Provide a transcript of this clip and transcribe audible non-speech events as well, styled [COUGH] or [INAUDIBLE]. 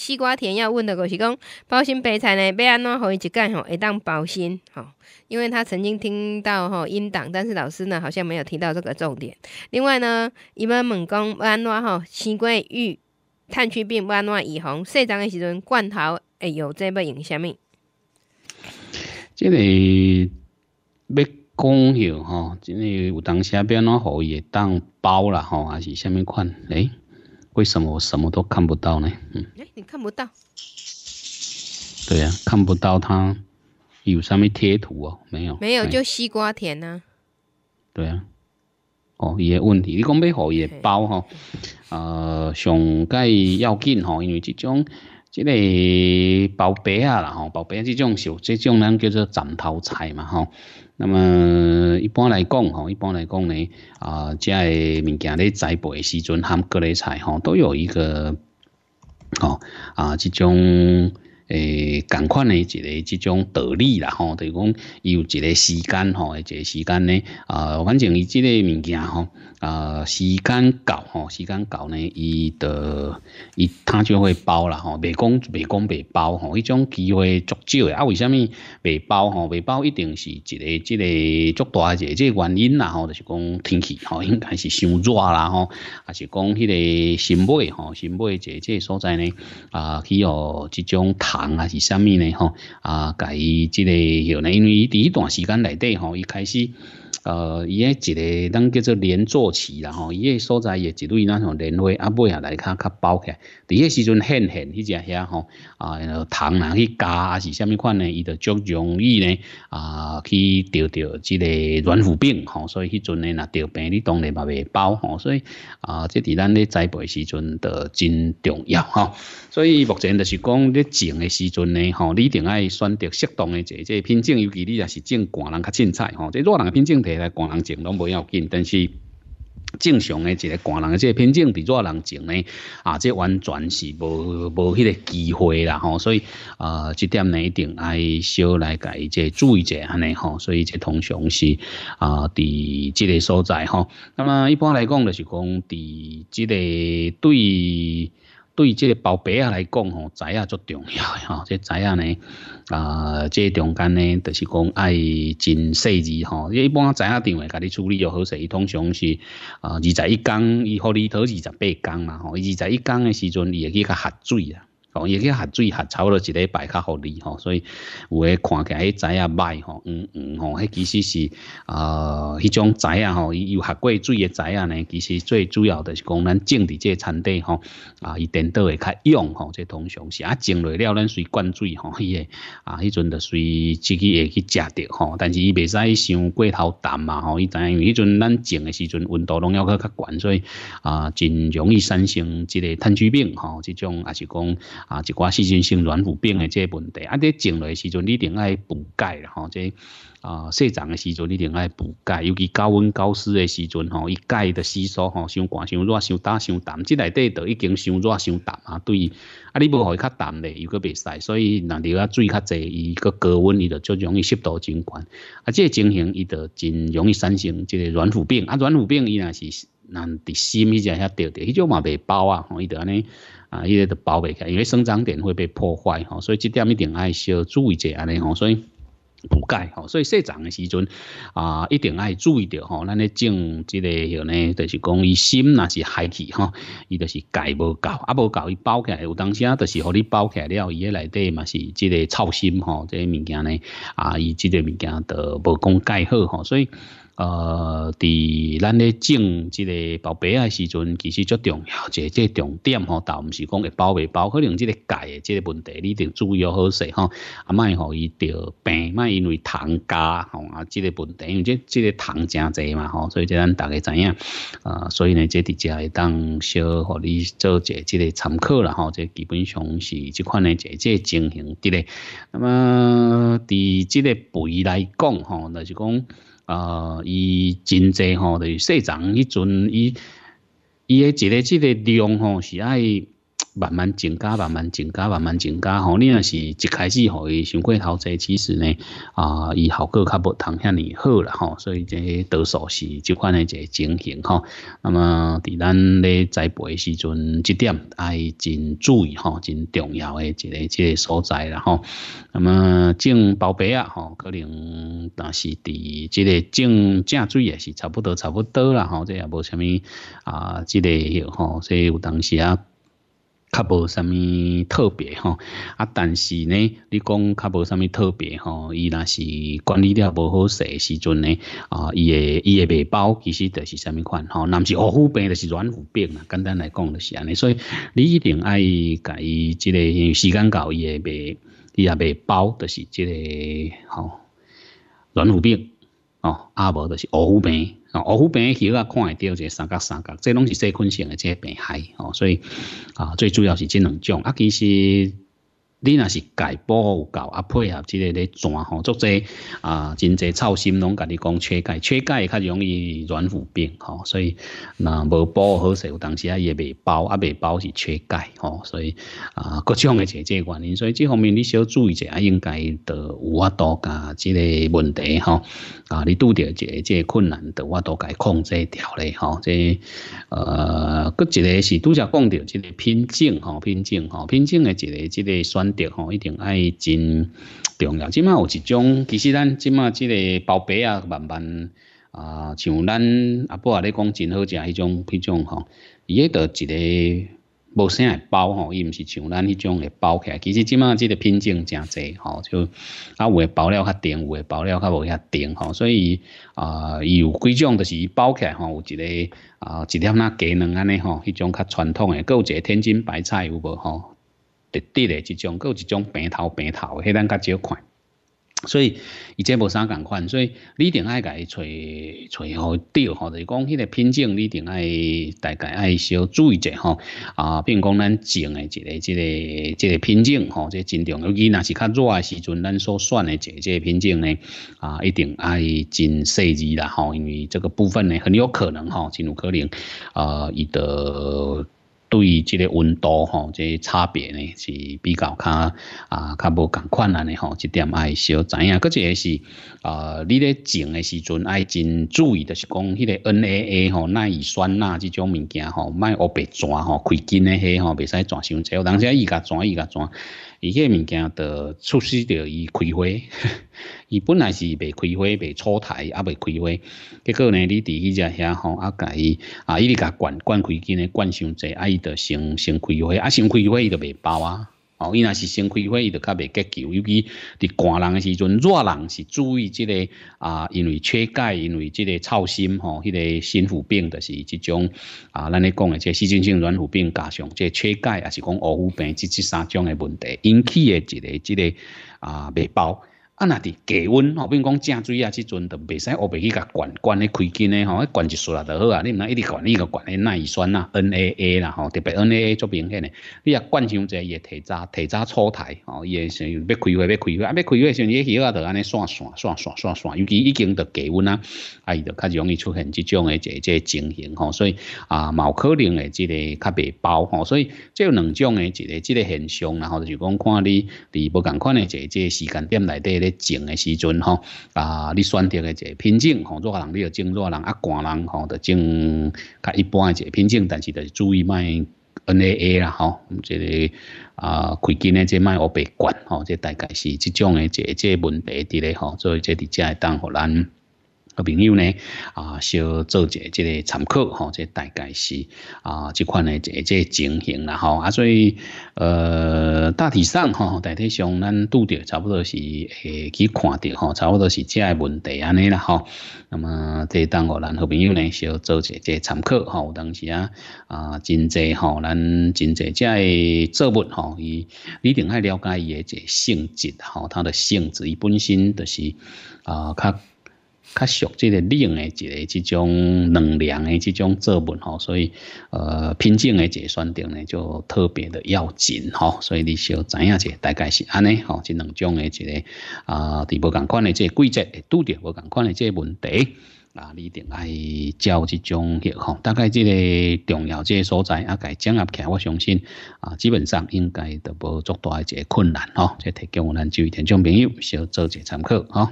西瓜田要问的就是讲包心白菜呢，要安怎互伊一盖吼？会当包心吼？因为他曾经听到吼音档，但是老师呢好像没有听到这个重点。另外呢，一般猛讲要安怎吼？西瓜遇炭疽病要安怎预防？细长的时阵罐头，会有这要用什么？这里要讲吼，吼，这里有当下变安怎吼会当包啦？吼，还是啥物款？诶。为什么我什么都看不到呢？嗯，你看不到，对呀，看不到它有上面贴图哦，没有，没有就西瓜田啊。对啊，哦，一个问题，你讲买荷也包哈，呃，上盖要紧吼，因为这种。即个包背啊啦吼，包背即种是即种咱叫做斩头菜嘛吼。那么一般来讲吼，一般来讲呢啊，即个物件咧栽培时阵含各类菜吼，都有一个吼啊即种。诶，共款诶一个即种道理啦吼，就是讲有一个时间吼，一个时间呢，啊，反正伊即个物件吼，啊，时间到吼，时间到呢，伊的伊，他就会包啦吼，未讲未讲未包吼，迄种机会足少诶，啊，为虾米未包吼，未包一定是一个即个足诶一个，即个原因啦吼，就是讲天气吼，[LAUGHS] 应该是伤热啦吼，啊，是讲迄个新北吼，新北即个所在呢，啊，去哦，即种太还是什么呢？吼啊，改即个因为第一段时间内底吼，一开始。呃，伊欸一个咱叫做连坐起啦吼，伊欸所在也一类那种连花，啊尾下来较较包起来。第一时阵现现迄只遐吼啊，然后糖啊去加啊是什么款呢？伊就足容易呢啊去得得之个软腐病吼，所以迄阵呢若得病，你当然嘛袂包吼，所以啊，即伫咱咧栽培时阵得真重要吼。所以目前就是讲你种诶时阵呢吼，你定爱选择适当诶一个即品种，尤其你若是种寒人较凊彩吼，即热人诶品种。来，寒人症拢不要紧，但是正常诶一个寒人诶，个品种伫热人症呢，啊，即完全是无无迄个机会啦吼，所以啊，即点呢一定爱少来改，即注意者安尼吼，所以即通常是啊伫即个所在吼。那么一般来讲，就是讲伫即个对。对这个宝贝啊来讲吼，知啊足重要诶 [LAUGHS] 吼，这知啊呢，啊，这中间呢，就是讲爱真细致吼，一般知啊电话家己处理就好势，伊通常是啊，二十一工，伊互你头二十八工嘛吼，二十一工诶时阵，伊会去甲核水啊。吼，伊去下水下差不多一礼拜较合理吼，所以有诶看起来栽啊歹吼，嗯嗯吼，迄其实是啊，迄种栽啊吼，伊有下过水诶栽啊呢，其实最主要的是讲咱种伫即个田地吼，啊，伊电倒会较用吼，即通常是啊，种落了咱随灌水吼伊诶啊，迄阵着随自己会去食着吼，但是伊未使伤过头淡嘛吼，伊知影，因为迄阵咱种诶时阵温度拢要较较悬，所以啊，真容易产生即个炭疽病吼，即种也是讲。啊，一寡细菌性软骨病的这问题，啊，你种来时阵你定爱补钙，啦吼，这啊，细长的时阵你定爱补钙，尤其高温高湿的时阵吼，伊钙的吸收吼，伤寒伤热伤淡伤咸，这内底就已经伤热伤淡啊，对，啊，你无互伊较淡嘞，又搁袂使，所以若流啊水较侪，伊搁高温，伊就就容易湿度真悬，啊，这情形伊就真容易产生这个软骨病，啊，软骨病伊若是。咱的心迄只遐掉掉，迄种嘛袂包啊，吼伊着安尼啊，伊着包袂来因为生长点会被破坏吼，所以这点一定爱小注意者安尼吼，所以补钙吼，所以生长的时阵啊，一定爱注意着吼，咱咧种即个吼呢，就是讲伊心那是害气吼，伊就是钙无够啊，无够伊包起来，有当时啊，就是互你包起来了，伊内底嘛是即个臭心吼，即个物件呢啊，伊即个物件都无讲钙好吼，所以。呃，伫咱咧种即个包白个时阵，其实最重要者即个重点吼，倒毋是讲会包未包可能即个钙即个问题，你着注意好势吼。啊，莫互伊着病，莫因为糖加吼啊，即个问题，因为即即个糖真济嘛吼，所以即咱大家知影。啊，所以呢，即伫遮会当小互你做者即个参考啦吼。即基本上是即款诶，即即情形，伫咧，那么伫即个肥来讲吼，就是讲。呃，伊真侪吼，就是细虫，迄阵伊，伊迄一个，即个量吼是爱。慢慢增加，慢慢增加，慢慢增加，吼！你若是一开始，吼，伊先过头者，其实呢，啊，伊效果较无通遐尼好啦吼！所以这个多数是即款的个情形，吼。那么伫咱咧栽培时阵，这点爱真注意，吼，真重要的一个个所在啦吼。那么种包白啊，吼，可能但是伫即个种正水也是差不多差不多啦吼，这也无啥物啊，即、这类吼，所以有当时啊。较无啥物特别吼，啊，但是呢，你讲较无啥物特别吼，伊若是管理了无好势时阵呢，啊，伊个伊个皮包其实就是啥物款吼，那是恶虎病就是软肤病啦，简单来讲就是安尼，所以你一定爱甲伊即个，因为时间到伊个皮，伊也皮包就是即个吼软肤病。哦，啊无就是乌梅，啊乌梅许啊看会到一是三角三角，这拢是细菌性的这病害，哦，所以啊最主要是这两种，啊其实。你若是解剖有够啊，配合即个咧转吼，足者啊，真济操心拢甲你讲缺钙，缺钙较容易软腐病吼，所以那无补好势，有当时啊也未补啊未补是缺钙吼，所以啊各种诶一个原因，所以这方面你小注意者啊，应该得有啊多加即个问题吼啊，你拄着一个即个困难，得我都加控制调理吼，即呃，搁一个是拄则讲着即个品种吼，品种吼，品种诶一个即个选。对吼，一定爱真重要。即马有一种，其实咱即马即个包皮啊，慢慢啊，像咱阿婆咧讲真好食迄种迄种吼。伊迄个一个无啥个包吼，伊毋是像咱迄种个包起来。其实即马即个品种真济吼，就啊有会包料较甜，有会包料较无遐甜吼。所以啊，伊有几种就是包起来吼，有一个啊一点那鸡卵安尼吼，迄种较传统诶，够有一个天津白菜有无吼？直直的一种，佮有一种平头平头，迄种较少看，所以伊这无啥共款，所以你定爱家去找找好钓吼，就是讲迄个品种，你定爱大概爱小注意者吼啊，并讲咱种诶一个、一个、一个品种吼，即真种，尤其若是较热诶时阵，咱所选诶一个品种呢啊，一定爱真细致啦吼，因为这个部分呢，很有可能吼真有可能啊伊的。对于即个温度吼，即个差别呢是比较较啊较无同款安尼吼，一点爱小知影。搁一个是啊，你咧种诶时阵爱真注意，就是讲迄个 NAA 吼，耐盐酸钠这种物件吼，卖乌白转吼，开根诶些吼，袂使转伤济。有当时伊甲转伊甲转，伊个物件着促使着伊开花，[LAUGHS] 伊本来是袂开花，袂抽台，也袂开花。结果呢，你伫伊只遐吼，啊，甲伊啊，伊甲灌灌开根诶，灌伤济，啊伊。的先先开会啊，先开药，伊就未包啊，哦，伊若是先开药，伊就较未结球，尤其伫寒人诶时阵，热人是注意即个啊，因为缺钙，因为即个糙心吼，迄个心腹病的是即种啊，咱咧讲诶，即细菌性软腹病加上即缺钙也是讲骨病，即即三种诶问题引起诶，一个即个啊未包。啊，那伫低温吼，比如讲正水啊，即阵就未使乌白去甲灌灌咧开紧咧吼，咧灌一束啊就好啊。你毋通一直灌，你个灌咧耐酸啊 NAA 啦吼，特别 NAA 足明显诶。你若灌上一伊会提早、提早初台吼，伊会想要开花、要开花，啊，要开花时阵，伊迄啊得安尼散散散散散散，尤其已经着低温啊，啊，伊就较容易出现即种诶一即情形吼，所以啊，有可能诶，即个较袂包吼，所以即两种诶一个即个现象，然后就讲看你伫无共款诶一即时间点内底咧。种的时阵吼，啊，你选择的一个品种，吼，热人你要种热人，啊，寒人吼就种，较一般一个品种，但是是注意卖 NAA 啦吼，这个啊，开欠呢，这卖我被关吼，这大概是这种的这这问题的嘞吼，所以这只只会当互咱。朋友呢，啊，小做一下这个参考吼，这大概是啊，这款的这这情形啦吼，啊，所以呃，大体上吼，大体上咱拄着差不多是去看着，吼，差不多是这问题安尼啦吼，那么即当我咱好朋友呢，小做一下这参考吼，有当时啊啊，真侪吼，咱真侪这作物吼，伊一定爱了解一个性质吼，他的性质，伊本身就是啊，较。较熟即个冷诶一个即种能量诶即种作文吼，所以呃，品种诶一个选定呢就特别的要紧吼，所以你需要知影者大概是安尼吼，即两种诶一个啊，伫无共款诶即个季节会拄着无共款诶即个问题啊，你一定爱照这种迄吼，大概这个重要这个所在啊，该掌握起来，我相信啊，基本上应该都无足大一个困难吼，这提供咱们就田中朋友小做者参考吼。